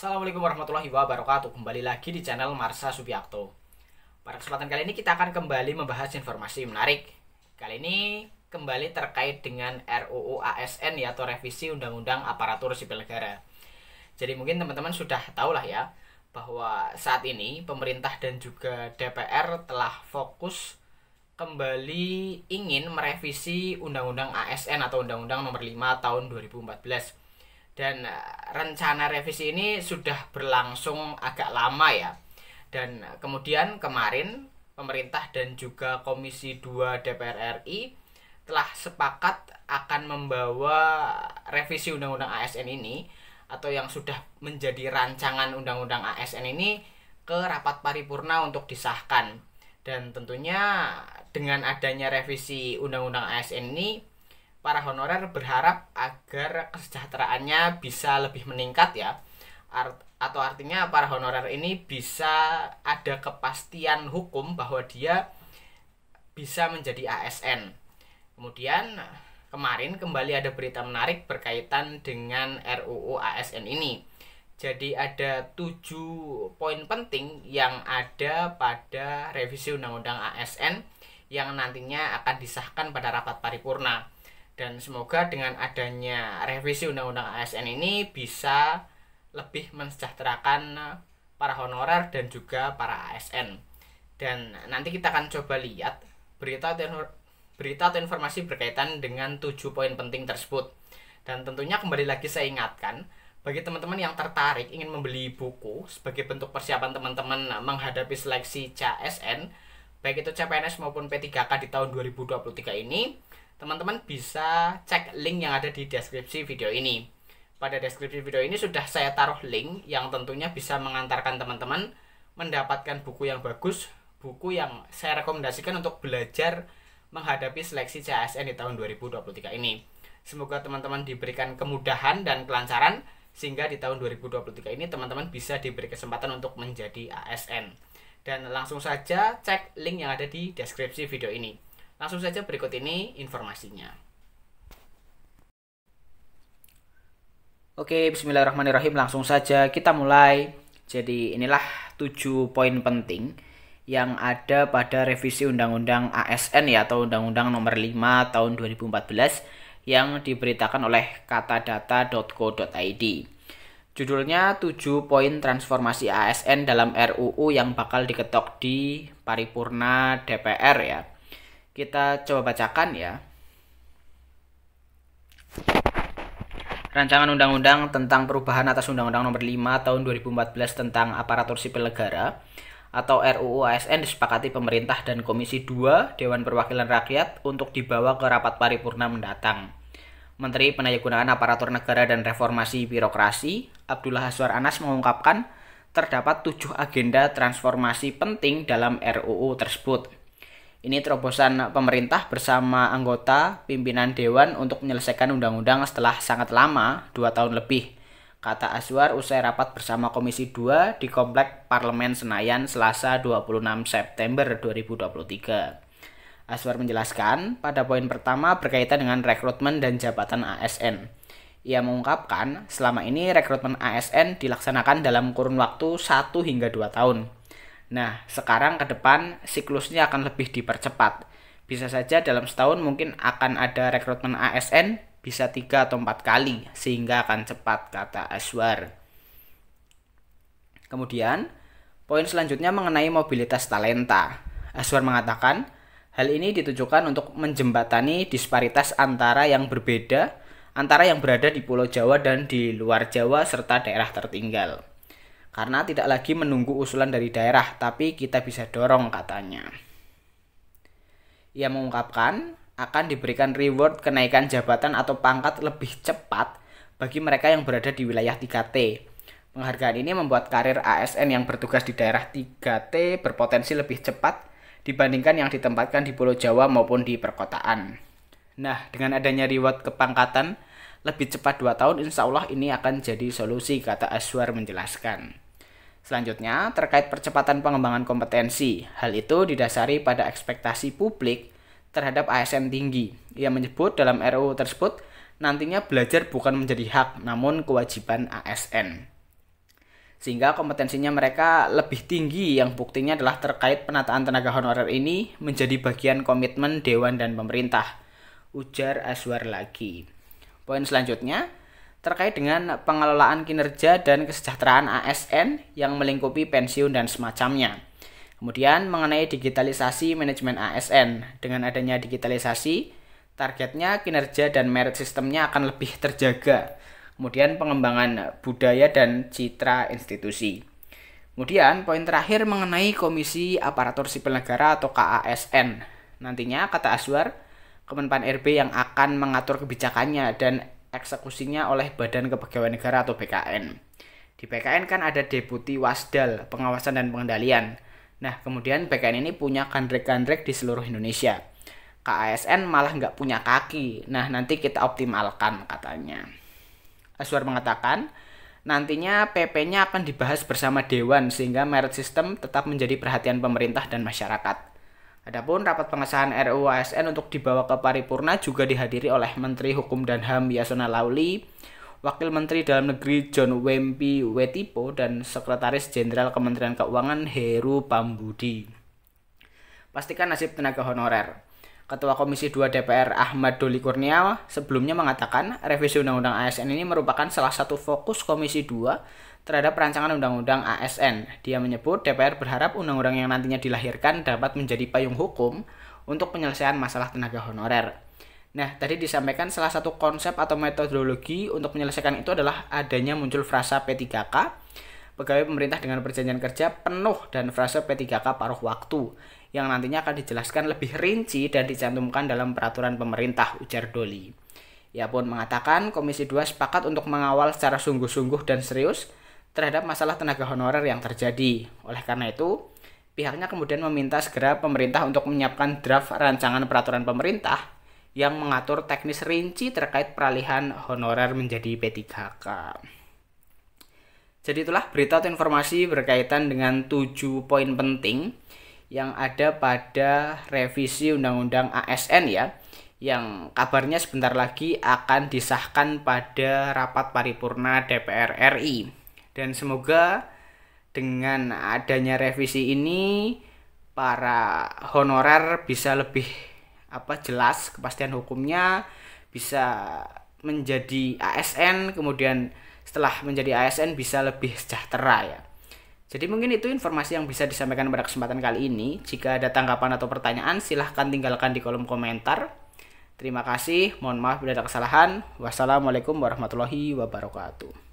Assalamualaikum warahmatullahi wabarakatuh Kembali lagi di channel Marsa Subiakto Pada kesempatan kali ini kita akan kembali membahas informasi menarik Kali ini kembali terkait dengan RUU ASN ya atau revisi Undang-Undang Aparatur Sipil Negara Jadi mungkin teman-teman sudah tahu lah ya Bahwa saat ini pemerintah dan juga DPR telah fokus kembali ingin merevisi Undang-Undang ASN atau Undang-Undang Nomor 5 Tahun 2014 dan eh, rencana revisi ini sudah berlangsung agak lama ya. Dan eh, kemudian kemarin pemerintah dan juga Komisi 2 DPR RI telah sepakat akan membawa revisi Undang-Undang ASN ini atau yang sudah menjadi rancangan Undang-Undang ASN ini ke rapat paripurna untuk disahkan. Dan tentunya dengan adanya revisi Undang-Undang ASN ini para honorer berharap agar kesejahteraannya bisa lebih meningkat ya Art, atau artinya para honorer ini bisa ada kepastian hukum bahwa dia bisa menjadi ASN. Kemudian kemarin kembali ada berita menarik berkaitan dengan RUU ASN ini. Jadi ada tujuh poin penting yang ada pada revisi Undang-Undang ASN yang nantinya akan disahkan pada rapat paripurna dan semoga dengan adanya revisi undang-undang ASN ini bisa lebih mensejahterakan eh, para honorer dan juga para ASN. Dan nanti kita akan coba lihat berita atau berita atau informasi berkaitan dengan tujuh poin penting tersebut. Dan tentunya kembali lagi saya ingatkan bagi teman-teman yang tertarik ingin membeli buku sebagai bentuk persiapan teman-teman eh, menghadapi seleksi CSN baik itu CPNS maupun P3K di tahun 2023 ini teman-teman bisa cek link yang ada di deskripsi video ini. Pada deskripsi video ini sudah saya taruh link yang tentunya bisa mengantarkan teman-teman mendapatkan buku yang bagus, buku yang saya rekomendasikan untuk belajar menghadapi seleksi CSN di tahun 2023 ini. Semoga teman-teman diberikan kemudahan dan kelancaran sehingga di tahun 2023 ini teman-teman bisa diberi kesempatan untuk menjadi ASN. Dan langsung saja cek link yang ada di deskripsi video ini. Langsung saja berikut ini informasinya. Oke, bismillahirrahmanirrahim. Langsung saja kita mulai. Jadi, inilah 7 poin penting yang ada pada revisi Undang-Undang ASN ya atau Undang-Undang Nomor 5 tahun 2014 yang diberitakan oleh katadata.co.id. Judulnya 7 poin transformasi ASN dalam RUU yang bakal diketok di paripurna DPR ya. Kita coba bacakan ya. Rancangan Undang-Undang tentang Perubahan atas Undang-Undang Nomor 5 Tahun 2014 tentang Aparatur Sipil Negara atau RUU ASN disepakati pemerintah dan Komisi 2 Dewan Perwakilan Rakyat untuk dibawa ke rapat paripurna mendatang. Menteri Pendayagunaan Aparatur Negara dan Reformasi Birokrasi, Abdullah Aswar Anas mengungkapkan terdapat tujuh agenda transformasi penting dalam RUU tersebut. Ini terobosan pemerintah bersama anggota pimpinan dewan untuk menyelesaikan undang-undang setelah sangat lama, dua tahun lebih, kata Aswar usai rapat bersama Komisi 2 di Komplek Parlemen Senayan Selasa 26 September 2023. Aswar menjelaskan, pada poin pertama berkaitan dengan rekrutmen dan jabatan ASN. Ia mengungkapkan, selama ini rekrutmen ASN dilaksanakan dalam kurun waktu 1 hingga 2 tahun. Nah, sekarang ke depan siklusnya akan lebih dipercepat. Bisa saja dalam setahun mungkin akan ada rekrutmen ASN bisa 3 atau 4 kali sehingga akan cepat kata Aswar. Kemudian, poin selanjutnya mengenai mobilitas talenta. Aswar mengatakan, hal ini ditujukan untuk menjembatani disparitas antara yang berbeda antara yang berada di Pulau Jawa dan di luar Jawa serta daerah tertinggal karena tidak lagi menunggu usulan dari daerah, tapi kita bisa dorong katanya. Ia mengungkapkan akan diberikan reward kenaikan jabatan atau pangkat lebih cepat bagi mereka yang berada di wilayah 3T. Penghargaan ini membuat karir ASN yang bertugas di daerah 3T berpotensi lebih cepat dibandingkan yang ditempatkan di Pulau Jawa maupun di perkotaan. Nah, dengan adanya reward kepangkatan, lebih cepat 2 tahun insya Allah ini akan jadi solusi kata Aswar menjelaskan. Selanjutnya, terkait percepatan pengembangan kompetensi, hal itu didasari pada ekspektasi publik terhadap ASN tinggi. Ia menyebut dalam RU tersebut, nantinya belajar bukan menjadi hak, namun kewajiban ASN. Sehingga kompetensinya mereka lebih tinggi yang buktinya adalah terkait penataan tenaga honorer ini menjadi bagian komitmen Dewan dan pemerintah. Ujar Aswar lagi. Poin selanjutnya terkait dengan pengelolaan kinerja dan kesejahteraan ASN yang melingkupi pensiun dan semacamnya. Kemudian mengenai digitalisasi manajemen ASN, dengan adanya digitalisasi, targetnya kinerja dan merit sistemnya akan lebih terjaga. Kemudian pengembangan budaya dan citra institusi. Kemudian poin terakhir mengenai Komisi Aparatur Sipil Negara atau KASN. Nantinya kata Aswar, Kemenpan RB yang akan mengatur kebijakannya dan eksekusinya oleh Badan Kepegawaian Negara atau BKN. Di BKN kan ada Deputi Wasdal, Pengawasan dan Pengendalian. Nah, kemudian BKN ini punya kandrek-kandrek di seluruh Indonesia. KASN malah nggak punya kaki. Nah, nanti kita optimalkan katanya. Aswar mengatakan, nantinya PP-nya akan dibahas bersama Dewan sehingga merit system tetap menjadi perhatian pemerintah dan masyarakat. Adapun rapat pengesahan RUU ASN untuk dibawa ke paripurna juga dihadiri oleh Menteri Hukum dan HAM Yasona Lauli, Wakil Menteri Dalam Negeri John Wempi Wetipo dan Sekretaris Jenderal Kementerian Keuangan Heru Pambudi. Pastikan nasib tenaga honorer. Ketua Komisi 2 DPR Ahmad Doli Kurnia sebelumnya mengatakan revisi Undang-Undang ASN ini merupakan salah satu fokus Komisi 2 terhadap perancangan undang-undang ASN. Dia menyebut DPR berharap undang-undang yang nantinya dilahirkan dapat menjadi payung hukum untuk penyelesaian masalah tenaga honorer. Nah, tadi disampaikan salah satu konsep atau metodologi untuk menyelesaikan itu adalah adanya muncul frasa P3K, pegawai pemerintah dengan perjanjian kerja penuh dan frasa P3K paruh waktu, yang nantinya akan dijelaskan lebih rinci dan dicantumkan dalam peraturan pemerintah, ujar Doli. Ia pun mengatakan Komisi 2 sepakat untuk mengawal secara sungguh-sungguh dan serius terhadap masalah tenaga honorer yang terjadi. Oleh karena itu, pihaknya kemudian meminta segera pemerintah untuk menyiapkan draft rancangan peraturan pemerintah yang mengatur teknis rinci terkait peralihan honorer menjadi P3K. Jadi itulah berita atau informasi berkaitan dengan tujuh poin penting yang ada pada revisi Undang-Undang ASN ya yang kabarnya sebentar lagi akan disahkan pada rapat paripurna DPR RI. Dan semoga dengan adanya revisi ini para honorer bisa lebih apa jelas kepastian hukumnya bisa menjadi ASN kemudian setelah menjadi ASN bisa lebih sejahtera ya. Jadi mungkin itu informasi yang bisa disampaikan pada kesempatan kali ini. Jika ada tanggapan atau pertanyaan silahkan tinggalkan di kolom komentar. Terima kasih, mohon maaf bila ada kesalahan. Wassalamualaikum warahmatullahi wabarakatuh.